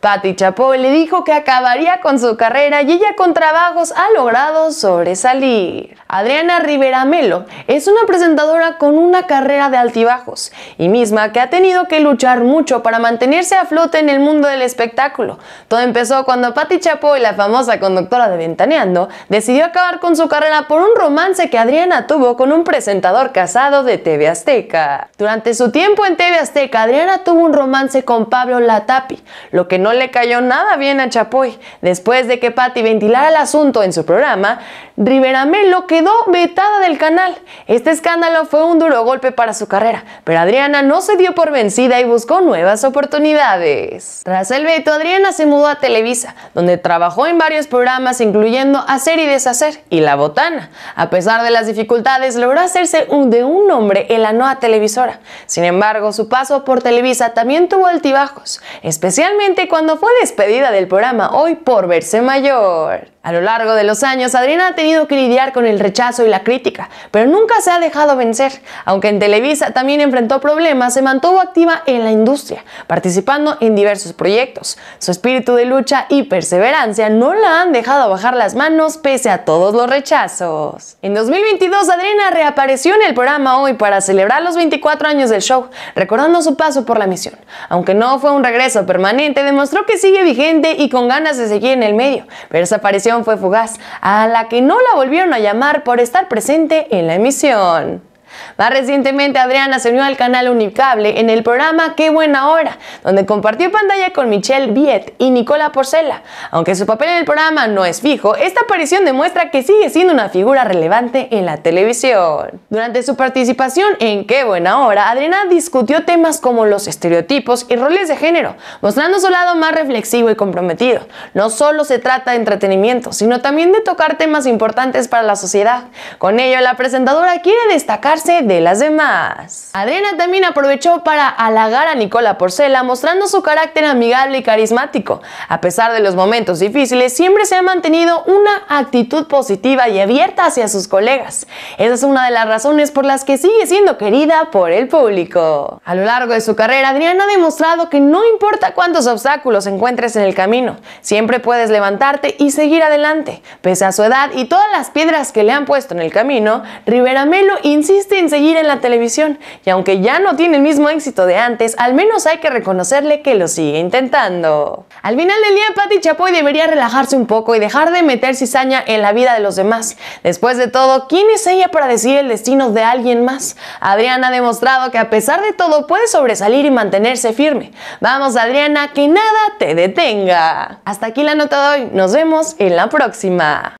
Patti Chapoy le dijo que acabaría con su carrera y ella con trabajos ha logrado sobresalir. Adriana Rivera Melo es una presentadora con una carrera de altibajos y misma que ha tenido que luchar mucho para mantenerse a flote en el mundo del espectáculo. Todo empezó cuando Patti Chapoy, la famosa conductora de Ventaneando, decidió acabar con su carrera por un romance que Adriana tuvo con un presentador casado de TV Azteca. Durante su tiempo en TV Azteca, Adriana tuvo un romance con Pablo Latapi, lo que no le cayó nada bien a Chapoy. Después de que Patti ventilara el asunto en su programa, Rivera Melo quedó vetada del canal. Este escándalo fue un duro golpe para su carrera, pero Adriana no se dio por vencida y buscó nuevas oportunidades. Tras el veto, Adriana se mudó a Televisa, donde trabajó en varios programas incluyendo Hacer y Deshacer y La Botana. A pesar de las dificultades, logró hacerse un de un nombre en la nueva televisora. Sin embargo, su paso por Televisa también tuvo altibajos, especialmente cuando fue despedida del programa hoy por verse mayor. A lo largo de los años, Adriana ha tenido que lidiar con el rechazo y la crítica, pero nunca se ha dejado vencer. Aunque en Televisa también enfrentó problemas, se mantuvo activa en la industria, participando en diversos proyectos. Su espíritu de lucha y perseverancia no la han dejado bajar las manos pese a todos los rechazos. En 2022, Adriana reapareció en el programa Hoy para celebrar los 24 años del show, recordando su paso por la misión. Aunque no fue un regreso permanente, demostró que sigue vigente y con ganas de seguir en el medio, pero desapareció fue fugaz, a la que no la volvieron a llamar por estar presente en la emisión. Más recientemente, Adriana se unió al canal Unicable en el programa Qué Buena Hora, donde compartió pantalla con Michelle Viet y Nicola Porcela. Aunque su papel en el programa no es fijo, esta aparición demuestra que sigue siendo una figura relevante en la televisión. Durante su participación en Qué Buena Hora, Adriana discutió temas como los estereotipos y roles de género, mostrando su lado más reflexivo y comprometido. No solo se trata de entretenimiento, sino también de tocar temas importantes para la sociedad. Con ello, la presentadora quiere destacarse de las demás. Adriana también aprovechó para halagar a Nicola Porcela mostrando su carácter amigable y carismático. A pesar de los momentos difíciles, siempre se ha mantenido una actitud positiva y abierta hacia sus colegas. Esa es una de las razones por las que sigue siendo querida por el público. A lo largo de su carrera, Adriana ha demostrado que no importa cuántos obstáculos encuentres en el camino, siempre puedes levantarte y seguir adelante. Pese a su edad y todas las piedras que le han puesto en el camino, Rivera Melo insiste en seguir en la televisión y aunque ya no tiene el mismo éxito de antes, al menos hay que reconocerle que lo sigue intentando. Al final del día, Patty Chapoy debería relajarse un poco y dejar de meter cizaña en la vida de los demás. Después de todo, ¿quién es ella para decidir el destino de alguien más? Adriana ha demostrado que a pesar de todo puede sobresalir y mantenerse firme. Vamos Adriana, que nada te detenga. Hasta aquí la nota de hoy, nos vemos en la próxima.